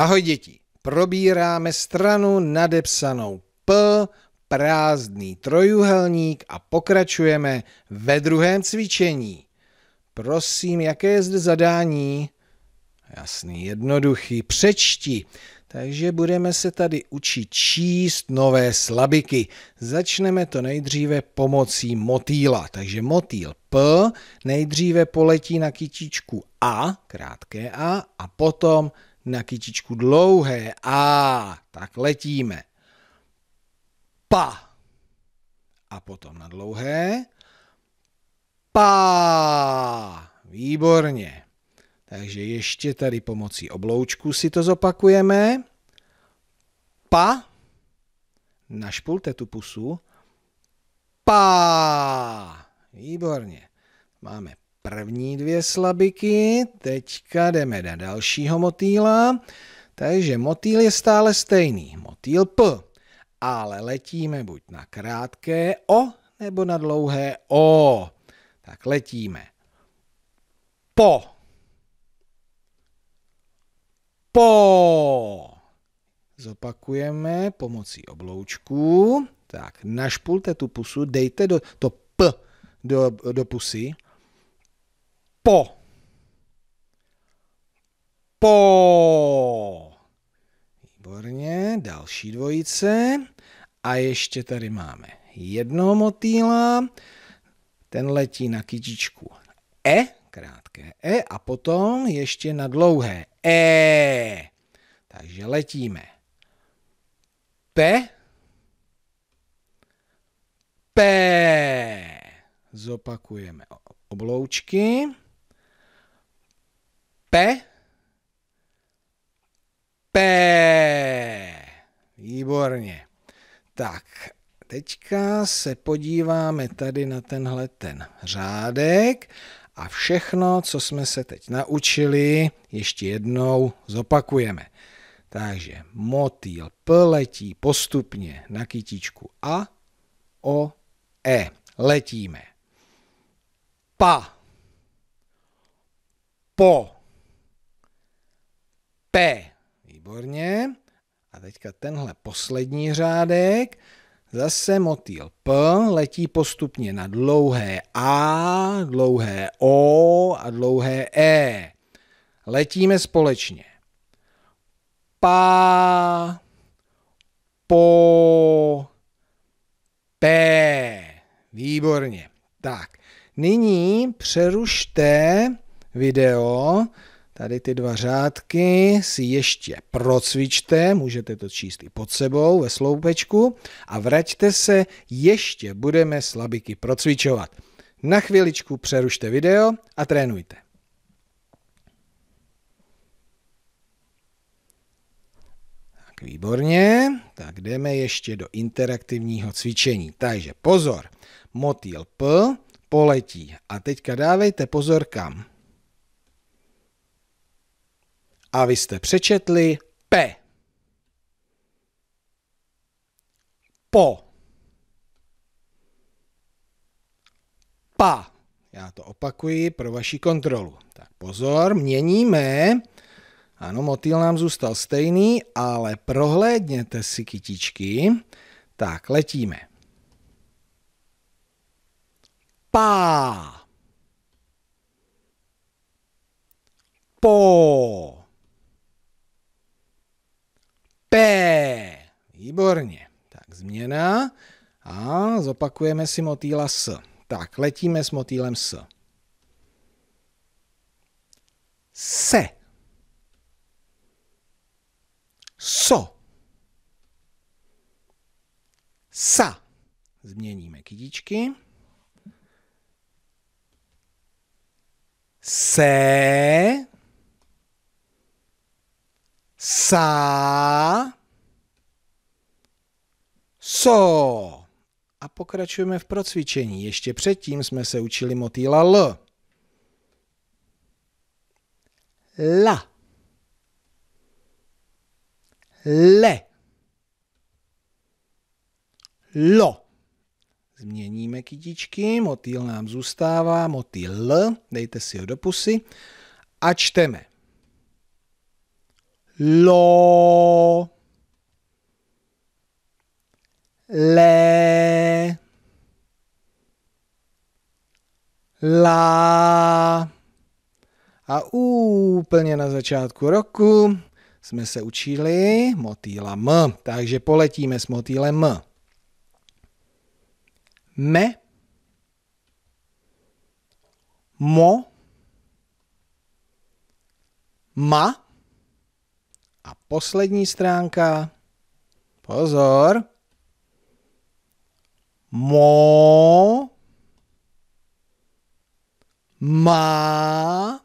Ahoj děti, probíráme stranu nadepsanou P, prázdný trojuhelník a pokračujeme ve druhém cvičení. Prosím, jaké je zde zadání? Jasný, jednoduchý, přečti. Takže budeme se tady učit číst nové slabiky. Začneme to nejdříve pomocí motýla. Takže motýl P nejdříve poletí na kytičku A, krátké A, a potom na kytičku dlouhé A, tak letíme. Pa. A potom na dlouhé. Pa. Výborně. Takže ještě tady pomocí obloučku si to zopakujeme. Pa. Našpulte tu pusu. Pa. Výborně. Máme první dvě slabiky, teďka jdeme na dalšího motýla. Takže motýl je stále stejný, motýl P, ale letíme buď na krátké O nebo na dlouhé O. Tak letíme po, po. Zopakujeme pomocí obloučků. Tak, našpulte tu pusu, dejte do, to P do, do pusy po. Po. Výborně, další dvojice. A ještě tady máme jednoho motýla. Ten letí na kytičku E, krátké E, a potom ještě na dlouhé E. Takže letíme. P. P. Zopakujeme obloučky. P. P. Výborně. Tak, teďka se podíváme tady na tenhle ten řádek a všechno, co jsme se teď naučili, ještě jednou zopakujeme. Takže motýl P letí postupně na kytičku A, O, E. Letíme. Pa. Po. P. Výborně. A teďka tenhle poslední řádek. Zase motýl P letí postupně na dlouhé A, dlouhé O a dlouhé E. Letíme společně. Pa, po, P. Výborně. Tak, nyní přerušte video. Tady ty dva řádky si ještě procvičte, můžete to číst i pod sebou ve sloupečku a vraťte se, ještě budeme slabiky procvičovat. Na chviličku přerušte video a trénujte. Tak výborně, tak jdeme ještě do interaktivního cvičení. Takže pozor, motýl P poletí a teďka dávejte pozor kam a vy jste přečetli P. Po. Pa. Já to opakuji pro vaši kontrolu. Tak pozor, měníme. Ano, motýl nám zůstal stejný, ale prohlédněte si kytičky. Tak, letíme. Pa, Po. Výborně. Tak změna a zopakujeme si motýla S. Tak, letíme s motýlem S. Se. So. Sa. Změníme kytičky. Se. Sa co? A pokračujeme v procvičení. Ještě předtím jsme se učili motýla L. La. Le. Lo. Změníme kytičky, motýl nám zůstává, motýl L, dejte si ho do pusy a čteme. Lo le, la. A úplně na začátku roku jsme se učili motýla M, takže poletíme s motýlem M. Me, mo, ma a poslední stránka, pozor, mo, má,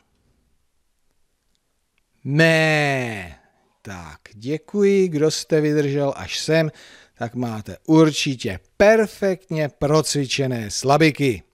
me, Tak, děkuji, kdo jste vydržel až sem, tak máte určitě perfektně procvičené slabiky.